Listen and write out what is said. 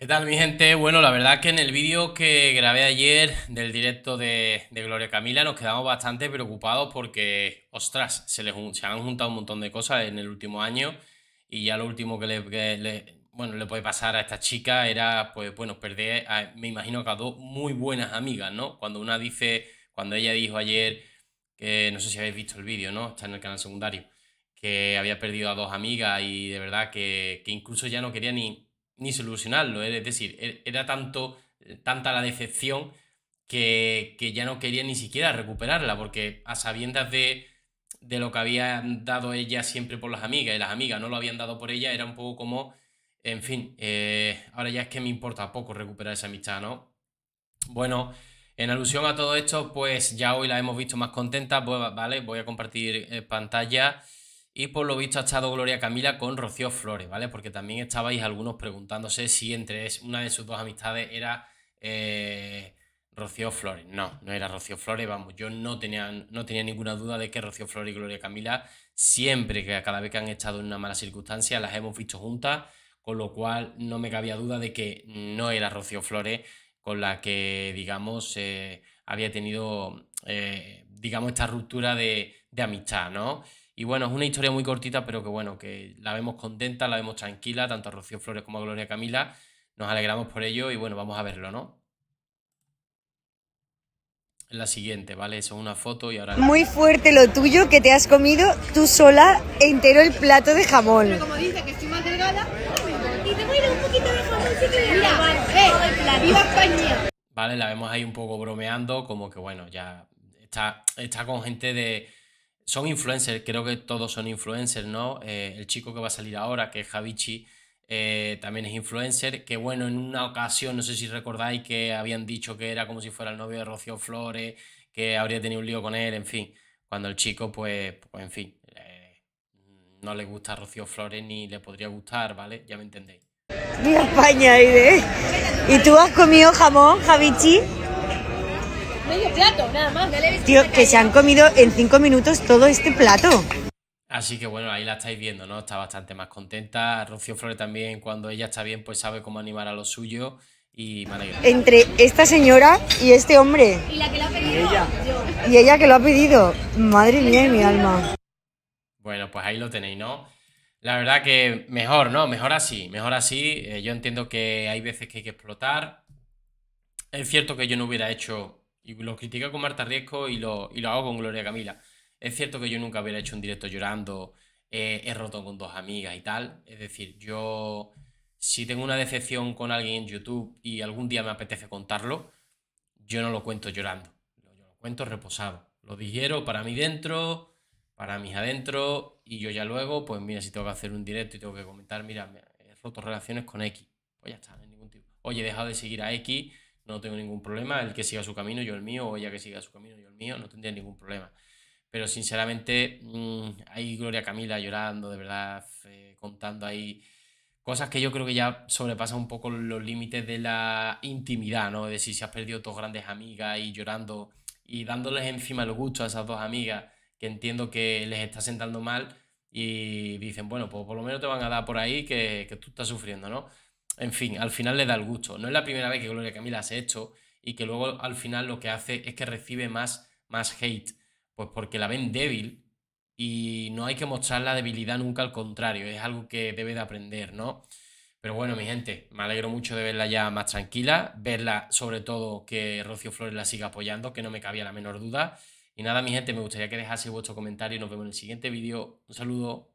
¿Qué tal mi gente? Bueno, la verdad que en el vídeo que grabé ayer del directo de, Gloria Camila nos quedamos bastante preocupados porque, ostras, se, les, han juntado un montón de cosas en el último año y ya lo último que le, bueno, le puede pasar a esta chica era, pues bueno, perder, me imagino que a dos muy buenas amigas, ¿no? Cuando una dice, cuando ella dijo ayer, que no sé si habéis visto el vídeo, ¿no? Está en el canal secundario, que había perdido a dos amigas y de verdad que incluso ya no quería ni ni solucionarlo. ¿eh? Es decir, e-, era tanto, eh, tanta la decepción que, ya no quería ni siquiera recuperarla, porque a sabiendas de, lo que había dado ella siempre por las amigas y las amigas no lo habían dado por ella, era un poco como, en fin, eh, ahora ya es que me importa poco recuperar esa amistad, ¿no? Bueno, en alusión a todo esto, pues ya hoy la hemos visto más contenta, pues, ¿vale? Voy a compartir pantalla. Y por lo visto ha estado Gloria Camila con Rocío Flores, ¿vale? Porque también estabais algunos preguntándose si entre una de sus dos amistades era eh, Rocío Flores. No, no era Rocío Flores, vamos, yo no tenía, no tenía ninguna duda de que Rocío Flores y Gloria Camila, siempre que cada vez que han estado en una mala circunstancia, las hemos visto juntas, con lo cual no me cabía duda de que no era Rocío Flores con la que, digamos, eh, había tenido, eh, digamos, esta ruptura de, de amistad, ¿no? Y bueno, es una historia muy cortita, pero que bueno, que la vemos contenta, la vemos tranquila, tanto a Rocío Flores como a Gloria Camila. Nos alegramos por ello y bueno, vamos a verlo, ¿no? La siguiente, ¿vale? Eso es una foto y ahora... Muy fuerte lo tuyo que te has comido tú sola e entero el plato de jamón. Pero como dice que estoy más delgada, y te voy a dar un poquito de jamón si Mira, viva España. Vale, la vemos ahí un poco bromeando, como que bueno, ya está, está con gente de son influencers, creo que todos son influencers, ¿no? Eh, el chico que va a salir ahora, que es Javichi, eh, también es influencer, que bueno, en una ocasión, no sé si recordáis que habían dicho que era como si fuera el novio de Rocío Flores, que habría tenido un lío con él, en fin, cuando el chico, pues, pues en fin, eh, no le gusta a Rocío Flores ni le podría gustar, ¿vale? Ya me entendéis. Viva España, ¿y, ¿Y tú has comido jamón, Javichi? Tío, que se han comido en cinco minutos todo este plato. Así que bueno, ahí la estáis viendo, ¿no? Está bastante más contenta. Rocío Flores también, cuando ella está bien, pues sabe cómo animar a lo suyo. Y Entre esta señora y este hombre. Y la que lo ha pedido. ella. Y ella que lo ha pedido. Madre mía, mi alma. Bueno, pues ahí lo tenéis, ¿no? La verdad que mejor, ¿no? Mejor así, mejor así. Eh, yo entiendo que hay veces que hay que explotar. Es cierto que yo no hubiera hecho y lo critica con Marta Riesco y lo, y lo hago con Gloria Camila. Es cierto que yo nunca hubiera hecho un directo llorando, eh, he roto con dos amigas y tal. Es decir, yo si tengo una decepción con alguien en YouTube y algún día me apetece contarlo, yo no lo cuento llorando, yo lo cuento reposado. Lo digiero para mí dentro, para mis adentro y yo ya luego, pues mira, si tengo que hacer un directo y tengo que comentar, mira, he roto relaciones con X, pues ya está, no ningún tipo. Oye, he dejado de seguir a X no tengo ningún problema, el que siga su camino, yo el mío, o ella que siga su camino, yo el mío, no tendría ningún problema. Pero sinceramente, mm, hay Gloria Camila llorando, de verdad, eh, contando ahí cosas que yo creo que ya sobrepasan un poco los límites de la intimidad, ¿no? De si se has perdido dos grandes amigas y llorando y dándoles encima los gusto a esas dos amigas que entiendo que les está sentando mal y dicen, bueno, pues por lo menos te van a dar por ahí que, que tú estás sufriendo, ¿no? En fin, al final le da el gusto. No es la primera vez que Gloria Camila ha hecho y que luego al final lo que hace es que recibe más, más hate. Pues porque la ven débil y no hay que mostrar la debilidad nunca, al contrario, es algo que debe de aprender, ¿no? Pero bueno, mi gente, me alegro mucho de verla ya más tranquila, verla sobre todo que Rocio Flores la siga apoyando, que no me cabía la menor duda. Y nada, mi gente, me gustaría que dejase vuestro comentario y nos vemos en el siguiente vídeo. Un saludo.